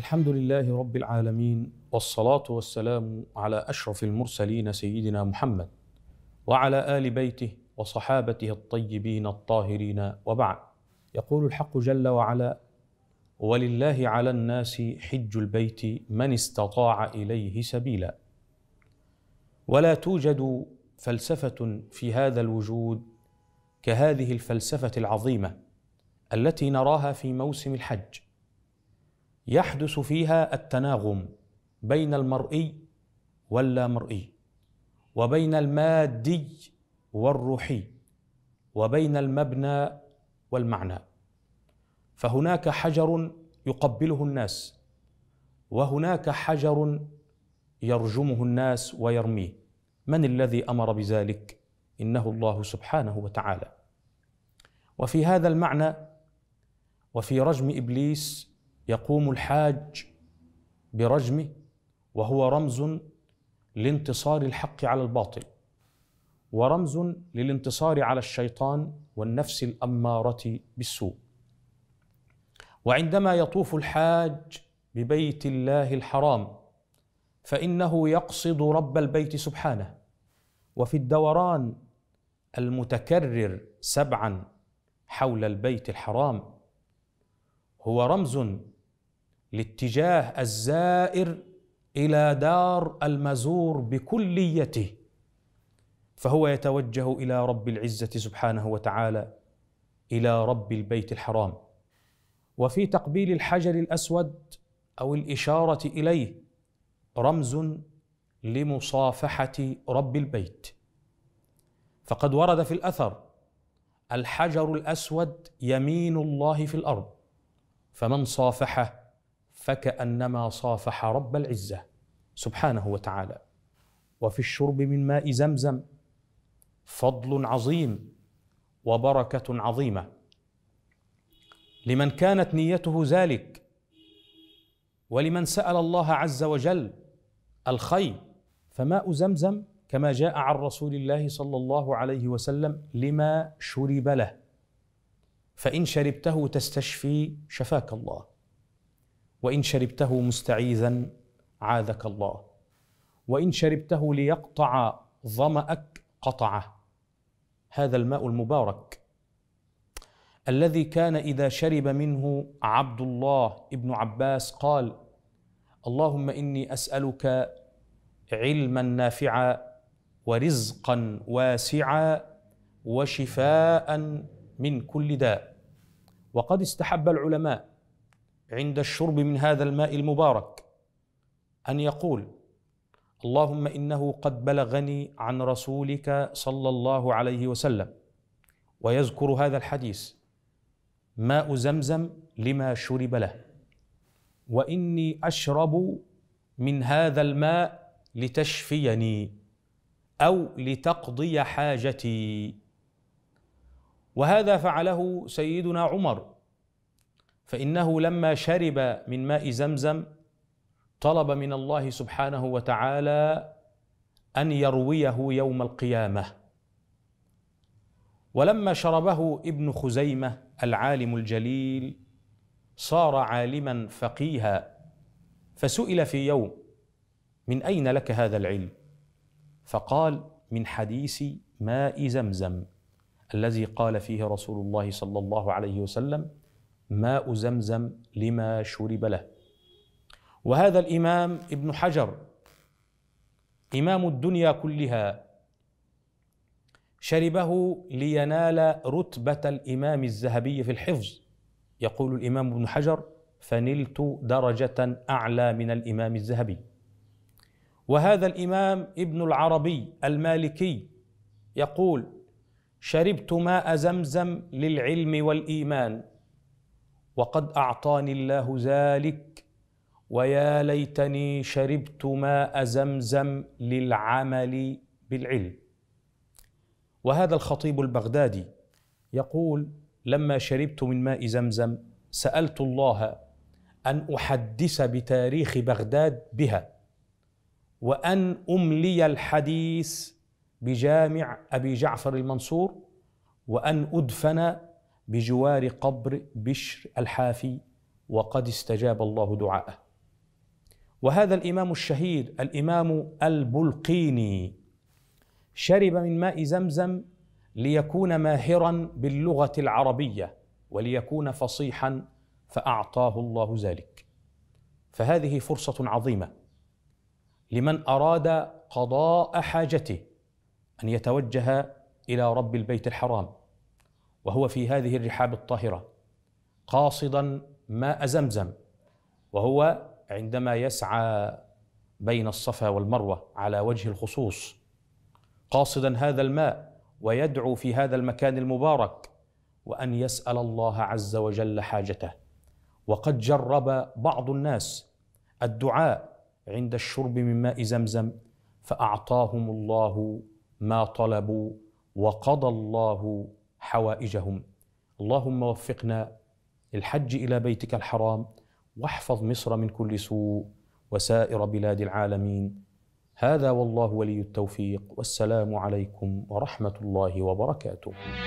الحمد لله رب العالمين والصلاه والسلام على اشرف المرسلين سيدنا محمد وعلى ال بيته وصحابته الطيبين الطاهرين وبعد يقول الحق جل وعلا ولله على الناس حج البيت من استطاع اليه سبيلا ولا توجد فلسفه في هذا الوجود كهذه الفلسفه العظيمه التي نراها في موسم الحج يحدث فيها التناغم بين المرئي واللامرئي وبين المادي والروحي وبين المبنى والمعنى فهناك حجر يقبله الناس وهناك حجر يرجمه الناس ويرميه من الذي امر بذلك انه الله سبحانه وتعالى وفي هذا المعنى وفي رجم ابليس يقوم الحاج برجمه وهو رمز لانتصار الحق على الباطل ورمز للانتصار على الشيطان والنفس الاماره بالسوء وعندما يطوف الحاج ببيت الله الحرام فانه يقصد رب البيت سبحانه وفي الدوران المتكرر سبعا حول البيت الحرام هو رمز لاتجاه الزائر الى دار المزور بكليته فهو يتوجه الى رب العزه سبحانه وتعالى الى رب البيت الحرام وفي تقبيل الحجر الاسود او الاشاره اليه رمز لمصافحه رب البيت فقد ورد في الاثر الحجر الاسود يمين الله في الارض فمن صافحه فكأنما صافح رب العزة سبحانه وتعالى وفي الشرب من ماء زمزم فضل عظيم وبركة عظيمة لمن كانت نيته ذلك ولمن سأل الله عز وجل الخير فماء زمزم كما جاء عن رسول الله صلى الله عليه وسلم لما شرب له فإن شربته تستشفي شفاك الله وإن شربته مستعيذا عاذك الله وإن شربته ليقطع ظمأك قطعه هذا الماء المبارك الذي كان إذا شرب منه عبد الله ابن عباس قال اللهم إني أسألك علما نافعا ورزقا واسعا وشفاء من كل داء وقد استحب العلماء عند الشرب من هذا الماء المبارك ان يقول اللهم انه قد بلغني عن رسولك صلى الله عليه وسلم ويذكر هذا الحديث ماء زمزم لما شرب له واني اشرب من هذا الماء لتشفيني او لتقضي حاجتي وهذا فعله سيدنا عمر فانه لما شرب من ماء زمزم طلب من الله سبحانه وتعالى ان يرويه يوم القيامه ولما شربه ابن خزيمه العالم الجليل صار عالما فقيها فسئل في يوم من اين لك هذا العلم فقال من حديث ماء زمزم الذي قال فيه رسول الله صلى الله عليه وسلم ماء زمزم لما شرب له وهذا الامام ابن حجر امام الدنيا كلها شربه لينال رتبه الامام الذهبي في الحفظ يقول الامام ابن حجر فنلت درجه اعلى من الامام الذهبي وهذا الامام ابن العربي المالكي يقول شربت ماء زمزم للعلم والايمان وقد اعطاني الله ذلك ويا ليتني شربت ماء زمزم للعمل بالعلم وهذا الخطيب البغدادي يقول لما شربت من ماء زمزم سالت الله ان احدث بتاريخ بغداد بها وان املي الحديث بجامع ابي جعفر المنصور وان ادفن بجوار قبر بشر الحافي وقد استجاب الله دعاءه وهذا الامام الشهيد الامام البلقيني شرب من ماء زمزم ليكون ماهرا باللغه العربيه وليكون فصيحا فاعطاه الله ذلك فهذه فرصه عظيمه لمن اراد قضاء حاجته ان يتوجه الى رب البيت الحرام وهو في هذه الرحاب الطاهرة قاصدا ماء زمزم وهو عندما يسعى بين الصفا والمروة على وجه الخصوص قاصدا هذا الماء ويدعو في هذا المكان المبارك وأن يسأل الله عز وجل حاجته وقد جرب بعض الناس الدعاء عند الشرب من ماء زمزم فأعطاهم الله ما طلبوا وقضى الله حوائجهم اللهم وفقنا للحج الى بيتك الحرام واحفظ مصر من كل سوء وسائر بلاد العالمين هذا والله ولي التوفيق والسلام عليكم ورحمه الله وبركاته